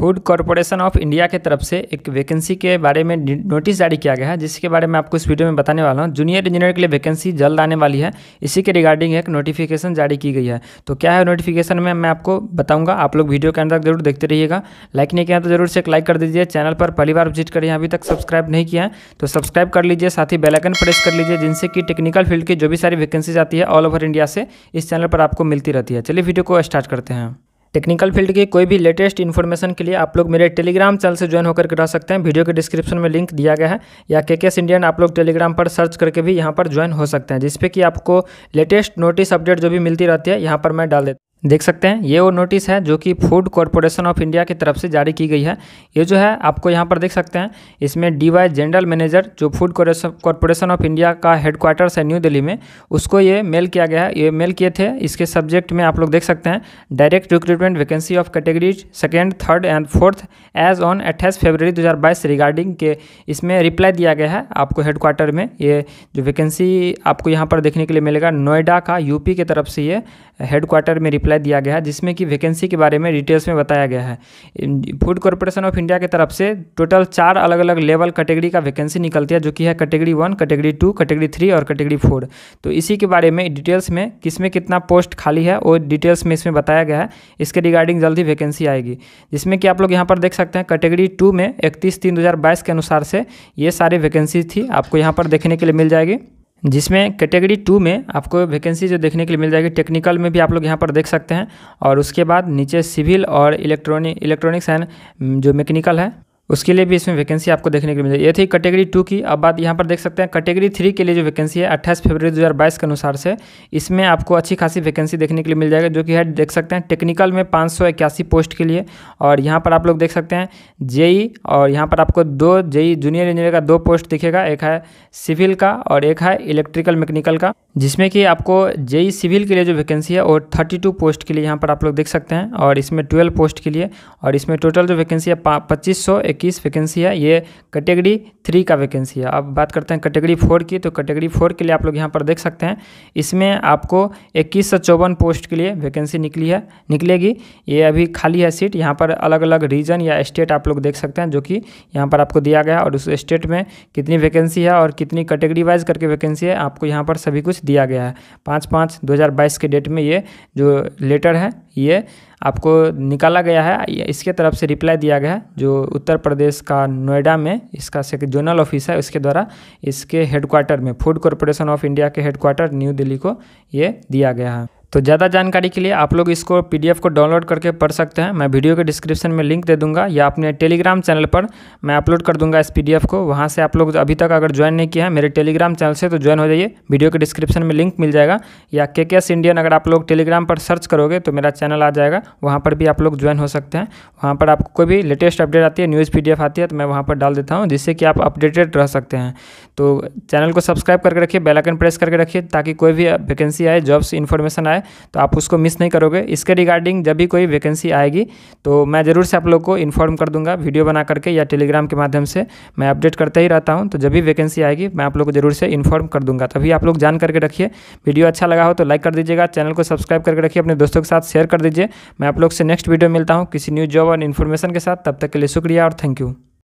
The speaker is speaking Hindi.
फूड कॉरपोरेशन ऑफ इंडिया के तरफ से एक वैकेंसी के बारे में नोटिस जारी किया गया है जिसके बारे में आपको इस वीडियो में बताने वाला हूँ जूनियर इंजीनियर के लिए वैकेंसी जल्द आने वाली है इसी के रिगार्डिंग एक नोटिफिकेशन जारी की गई है तो क्या है नोटिफिकेशन में मैं आपको बताऊंगा आप लोग वीडियो के अंदर जरूर देखते रहिएगा लाइक नहीं किया तो जरूर से एक लाइक कर दीजिए चैनल पर पहली बार विजिट करिए अभी तक सब्सक्राइब नहीं किया तो सब्सक्राइब कर लीजिए साथ ही बेलाइकन प्रेस कर लीजिए जिनसे कि टेक्निकल फील्ड की जो भी सारी वैकेंसीज आती है ऑल ओवर इंडिया से इस चैनल पर आपको मिलती रहती है चलिए वीडियो को स्टार्ट करते हैं टेक्निकल फील्ड की कोई भी लेटेस्ट इन्फॉर्मेशन के लिए आप लोग मेरे टेलीग्राम चैनल से ज्वाइन होकर रह सकते हैं वीडियो के डिस्क्रिप्शन में लिंक दिया गया है या के के इंडियन आप लोग टेलीग्राम पर सर्च करके भी यहाँ पर ज्वाइन हो सकते हैं जिसपे कि आपको लेटेस्ट नोटिस अपडेट जो भी मिलती रहती है यहाँ पर मैं डाल देता देख सकते हैं ये वो नोटिस है जो कि फूड कॉरपोरेशन ऑफ इंडिया की तरफ से जारी की गई है ये जो है आपको यहाँ पर देख सकते हैं इसमें डी वाई जनरल मैनेजर जो फूड कॉरपोरेशन ऑफ इंडिया का हेडक्वार्टर्स है न्यू दिल्ली में उसको ये मेल किया गया है ये मेल किए थे इसके सब्जेक्ट में आप लोग देख सकते हैं direct recruitment vacancy of categories second third and fourth as on अट्ठाईस फेबररी दो रिगार्डिंग के इसमें रिप्लाई दिया गया है आपको हेडक्वार्टर में ये जो वैकेंसी आपको यहाँ पर देखने के लिए मिलेगा नोएडा का यूपी की तरफ से ये हेडक्वार्टर में रिप्लाई कार्यालय दिया गया है जिसमें कि वैकेंसी के बारे में डिटेल्स में बताया गया है फूड कॉरपोरेशन ऑफ इंडिया की तरफ से टोटल चार अलग अलग लेवल कैटेगरी का वैकेंसी निकलती है जो कि है category one category two category three और कैटेगरी फोर तो इसी के बारे में डिटेल्स में किसमें कितना पोस्ट खाली है वो डिटेल्स में इसमें बताया गया है इसके रिगार्डिंग जल्दी वैकेंसी आएगी जिसमें कि आप लोग यहाँ पर देख सकते हैं कैटेगरी टू में इकतीस तीन दो के अनुसार से ये सारी वैकेंसी थी आपको यहाँ पर देखने के लिए मिल जाएगी जिसमें कैटेगरी टू में आपको वैकेंसी जो देखने के लिए मिल जाएगी टेक्निकल में भी आप लोग यहाँ पर देख सकते हैं और उसके बाद नीचे सिविल और इलेक्ट्रॉनिक इलेक्ट्रॉनिक्स एंड जो मैकेनिकल है उसके लिए भी इसमें वैकेंसी आपको देखने को मिलेगी ये थी कैटेगरी टू की अब बात यहाँ पर देख सकते हैं कैटेगरी थ्री के लिए जो वैकेंसी है 28 फरवरी 2022 के अनुसार से इसमें आपको अच्छी खासी वैकेंसी देखने के लिए मिल जाएगा जो कि है देख सकते हैं टेक्निकल में पाँच पोस्ट के लिए और यहाँ पर आप लोग देख सकते हैं जेई और यहाँ पर आपको दो जेई जूनियर इंजीनियर का दो पोस्ट दिखेगा एक है सिविल का और एक है इलेक्ट्रिकल मैकेनिकल का जिसमें कि आपको जेई सिविल के लिए जो वैकेंसी है वो थर्टी पोस्ट के लिए यहाँ पर आप लोग देख सकते हैं और इसमें ट्वेल्व पोस्ट के लिए और इसमें टोटल जो वैकेंसी है पच्चीस सौ इक्कीस वैकेंसी है ये कैटेगरी थ्री का वैकेंसी है अब बात करते हैं कैटेगरी फोर की तो कैटेगरी फोर के लिए आप लोग यहाँ पर देख सकते हैं इसमें आपको इक्कीस से चौवन पोस्ट के लिए वैकेंसी निकली है निकलेगी ये अभी खाली है सीट यहाँ पर अलग अलग रीजन या स्टेट आप लोग देख सकते हैं जो कि यहाँ पर आपको दिया गया और उस स्टेट में कितनी वैकेंसी है और कितनी कैटेगरी वाइज करके वैकेंसी है आपको यहाँ पर सभी कुछ दिया गया है पाँच पाँच दो के डेट में ये जो लेटर है ये आपको निकाला गया है इसके तरफ से रिप्लाई दिया गया है जो उत्तर प्रदेश का नोएडा में इसका जोनल ऑफिस है उसके द्वारा इसके हेडक्वार्टर में फूड कॉरपोरेशन ऑफ इंडिया के हेडक्वार्टर न्यू दिल्ली को ये दिया गया है तो ज़्यादा जानकारी के लिए आप लोग इसको पीडीएफ को डाउनलोड करके पढ़ सकते हैं मैं वीडियो के डिस्क्रिप्शन में लिंक दे दूंगा या अपने टेलीग्राम चैनल पर मैं अपलोड कर दूंगा इस पीडीएफ को वहाँ से आप लोग अभी तक अगर ज्वाइन नहीं किया है मेरे टेलीग्राम चैनल से तो ज्वाइन हो जाइए वीडियो के डिस्क्रिप्शन में लिंक मिल जाएगा या के के इंडियन अगर आप लोग टेलीग्राम पर सर्च करोगे तो मेरा चैनल आ जाएगा वहाँ पर भी आप लोग ज्वाइन हो सकते हैं वहाँ पर आपको कोई भी लेटेस्ट अपडेट आती है न्यूज़ पी आती है तो मैं वहाँ पर डाल देता हूँ जिससे कि आप अपडेटेड रह सकते हैं तो चैनल को सब्सक्राइब करके रखिए बेलाइकन प्रेस करके रखिए ताकि कोई भी वैकेंसी आए जॉब्स इन्फॉर्मेशन आए तो आप उसको मिस नहीं करोगे इसके रिगार्डिंग जब भी कोई वैकेंसी आएगी तो मैं ज़रूर से आप लोग को इन्फॉर्म कर दूंगा वीडियो बना करके या टेलीग्राम के माध्यम से मैं अपडेट करता ही रहता हूँ तो जब भी वैकेंसी आएगी मैं आप लोग को जरूर से इन्फॉर्म कर दूंगा तभी आप लोग जान करके रखिए वीडियो अच्छा लगा हो तो लाइक कर दीजिएगा चैनल को सब्सक्राइब करके रखिए अपने दोस्तों के साथ शेयर कर दीजिए मैं आप लोग से नेक्स्ट वीडियो मिलता हूँ किसी न्यूज़ जॉब और इन्फॉर्मेशन के साथ तब तक के लिए शुक्रिया और थैंक यू